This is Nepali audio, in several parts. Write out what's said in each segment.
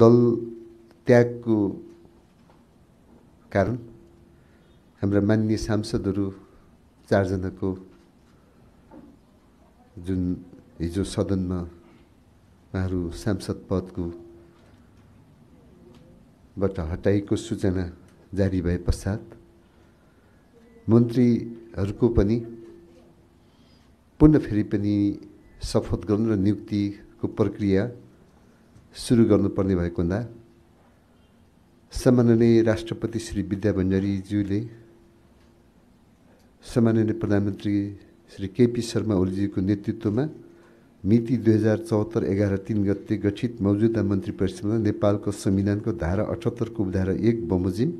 दल त्यागको कारण हाम्रा मान्य सांसदहरू चारजनाको जुन हिजो सदनमा उहाँहरू सांसद पदको बाट हटाइएको सूचना जारी भए पश्चात मन्त्रीहरूको पनि पुनः फेरि पनि शपथ गर्नु र नियुक्तिको प्रक्रिया सुरु गर्नुपर्ने भएको हुँदा सम्माननीय राष्ट्रपति श्री विद्या भण्डारीज्यूले सम्माननीय प्रधानमन्त्री श्री केपी शर्मा ओलीजीको नेतृत्वमा मिति दुई हजार चौहत्तर एघार तिन गते गठित मौजुदा मन्त्री परिषदमा नेपालको संविधानको धारा अठहत्तरको उपधारा एक बमोजिम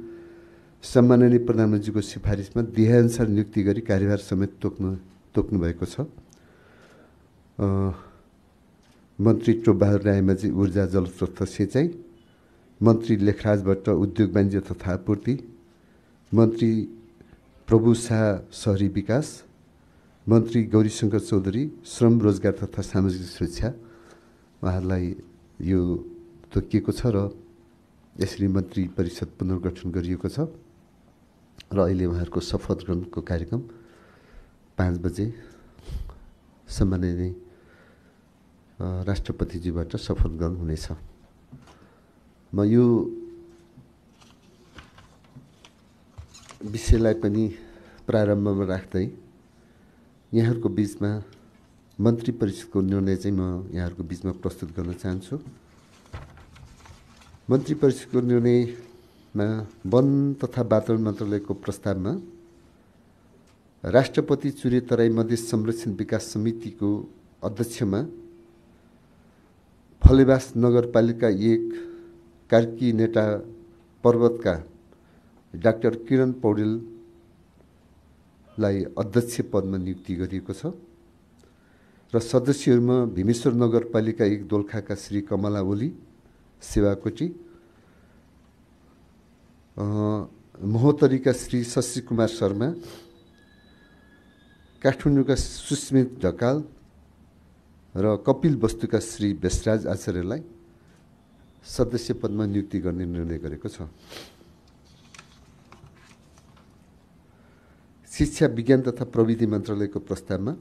सम्माननीय प्रधानमन्त्रीको सिफारिसमा देहाअनुसार नियुक्ति गरी कार्यभार समेत तोक्नु तोक्नु भएको छ मन्त्री टोबहादुर चाहिँ ऊर्जा जल जलस्रोत सिँचाइ मन्त्री लेखराज भट्ट उद्योग वाणिज्य तथा आपूर्ति मन्त्री प्रभु शाह सहरी विकास मन्त्री गौरीशङ्कर चौधरी श्रम रोजगार तथा सामाजिक सुरक्षा उहाँहरूलाई यो तोकिएको छ र यसरी मन्त्री परिषद पुनर्गठन गरिएको छ र अहिले उहाँहरूको शपथ ग्रहणको कार्यक्रम पाँच बजे सामान्य नै राष्ट्रपतिजीबाट सफल ग्रहण हुनेछ म यो विषयलाई पनि प्रारम्भमा राख्दै यहाँहरूको बिचमा मन्त्री परिषदको निर्णय चाहिँ म यहाँहरूको बिचमा प्रस्तुत गर्न चाहन्छु मन्त्री परिषदको निर्णयमा वन तथा वातावरण मन्त्रालयको प्रस्तावमा राष्ट्रपति चुरे तराई मधेस संरक्षण विकास समितिको अध्यक्षमा फलेवास नगरपालिका एक कार्की नेटा पर्वतका डाक्टर किरण पौडेललाई अध्यक्ष पदमा नियुक्ति गरिएको छ र सदस्यहरूमा भीमेश्वर नगरपालिका एक दोलखाका श्री कमला ओली सेवाकोटी महोत्तरीका श्री शशि कुमार शर्मा काठमाडौँका सुस्मित ढकाल र कपिल वस्तुका श्री भेषराज आचार्यलाई सदस्य पदमा नियुक्ति गर्ने निर्णय गरेको छ शिक्षा विज्ञान तथा प्रविधि मन्त्रालयको प्रस्तावमा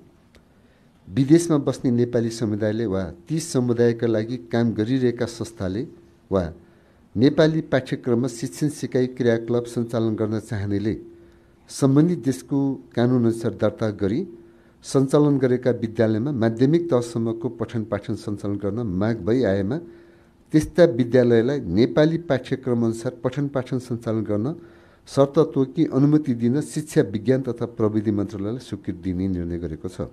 विदेशमा बस्ने नेपाली समुदायले वा ती समुदायका लागि काम गरिरहेका संस्थाले वा नेपाली पाठ्यक्रममा शिक्षण सिकाइ क्रियाकलाप सञ्चालन गर्न चाहनेले सम्बन्धित देशको कानुनअनुसार दर्ता गरी सञ्चालन गरेका विद्यालयमा माध्यमिक तहसम्मको पठन पाठन सञ्चालन गर्न माग भइआएमा त्यस्ता विद्यालयलाई नेपाली पाठ्यक्रमअनुसार पठन पाठन सञ्चालन गर्न शर्त तोकी अनुमति दिन शिक्षा विज्ञान तथा प्रविधि मन्त्रालयलाई स्वीकृति दिने निर्णय गरेको छ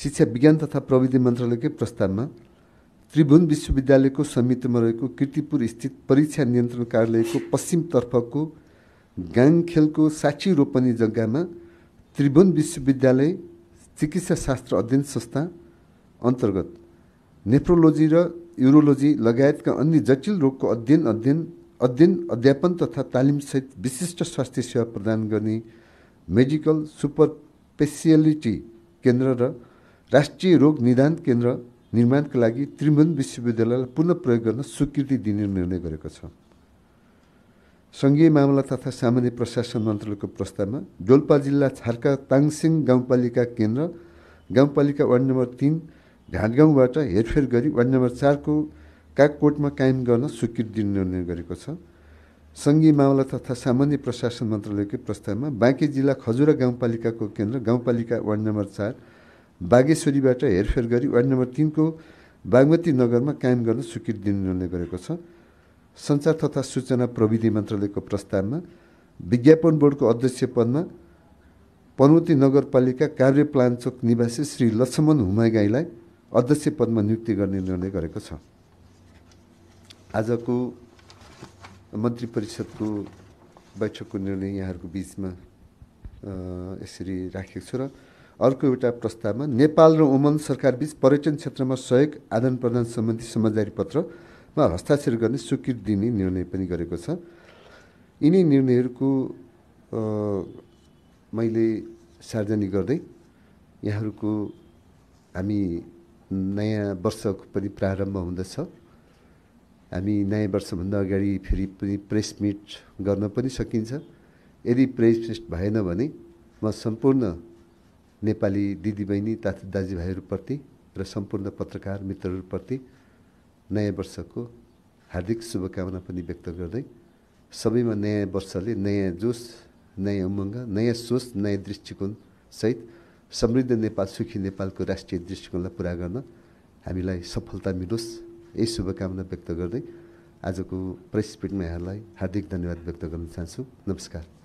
शिक्षा विज्ञान तथा प्रविधि मन्त्रालयकै प्रस्तावमा त्रिभुवन विश्वविद्यालयको समितिमा रहेको किर्तिपुर स्थित परीक्षा नियन्त्रण कार्यालयको पश्चिमतर्फको गाङखेलको साक्षी रोपनी जग्गामा त्रिभुवन विश्वविद्यालय चिकित्सा शास्त्र अध्ययन संस्था अन्तर्गत नेफ्रोलोजी र युरोलोजी लगायतका अन्य जटिल रोगको अध्ययन अध्ययन अध्ययन अध्यापन तथा तालिमसहित विशिष्ट स्वास्थ्य सेवा प्रदान गर्ने मेडिकल सुपर स्पेसियालिटी केन्द्र र राष्ट्रिय रोग निदान केन्द्र निर्माणका लागि त्रिभुवन विश्वविद्यालयलाई पुनः प्रयोग गर्न स्वीकृति दिने निर्णय गरेको छ सङ्घीय मामला तथा सामान्य प्रशासन मन्त्रालयको प्रस्तावमा डोल्पा जिल्ला छार्का ताङसिङ गाउँपालिका केन्द्र गाउँपालिका वार्ड नम्बर तिन घाटगाउँबाट हेरफेर गरी वार्ड नम्बर चारको कागकोटमा कायम गर्न स्वीकृति दिने निर्णय गरेको छ सङ्घीय मामला तथा सामान्य प्रशासन मन्त्रालयको प्रस्तावमा बाँकी जिल्ला खजुरा गाउँपालिकाको केन्द्र गाउँपालिका वार्ड नम्बर चार बागेश्वरीबाट हेरफेर गरी वार्ड नम्बर तिनको बागमती नगरमा कायम गर्न स्वीकृति दिने निर्णय गरेको छ सञ्चार तथा सूचना प्रविधि मन्त्रालयको प्रस्तावमा विज्ञापन बोर्डको अध्यक्ष पदमा पनौती नगरपालिका कार्य प्लानचोक निवासी श्री लक्ष्मण हुमागाईलाई अध्यक्ष पदमा नियुक्ति गर्ने निर्णय गरेको छ आजको मन्त्री परिषदको बैठकको निर्णय यहाँहरूको बिचमा यसरी राखेको छु र अर्को एउटा प्रस्तावमा नेपाल र ओमान सरकारबीच पर्यटन क्षेत्रमा सहयोग आदान प्रदान सम्बन्धी समझदारी पत्र हस्ताक्षर गर्ने स्वीकृति दिने निर्णय पनि गरेको छ यिनै निर्णयहरूको मैले सार्वजनिक गर्दै यहाँहरूको हामी नयाँ वर्षको पनि प्रारम्भ हुँदछ हामी नयाँ वर्षभन्दा अगाडि फेरि पनि प्रेस मिट गर्न पनि सकिन्छ यदि प्रेस मिट भएन भने म सम्पूर्ण नेपाली दिदीबहिनी तथा दाजुभाइहरूप्रति र सम्पूर्ण पत्रकार मित्रहरूप्रति नयाँ वर्षको हार्दिक शुभकामना पनि व्यक्त गर्दै सबैमा नयाँ वर्षले नयाँ जोस नयाँ उमङ्ग नयाँ सोच नयाँ दृष्टिकोण सहित समृद्ध नेपाल सुखी नेपालको राष्ट्रिय दृष्टिकोणलाई पुरा गर्न हामीलाई सफलता मिलोस् यही शुभकामना व्यक्त गर्दै आजको प्रेस मिटमा यहाँलाई हार्दिक धन्यवाद व्यक्त गर्न चाहन्छु नमस्कार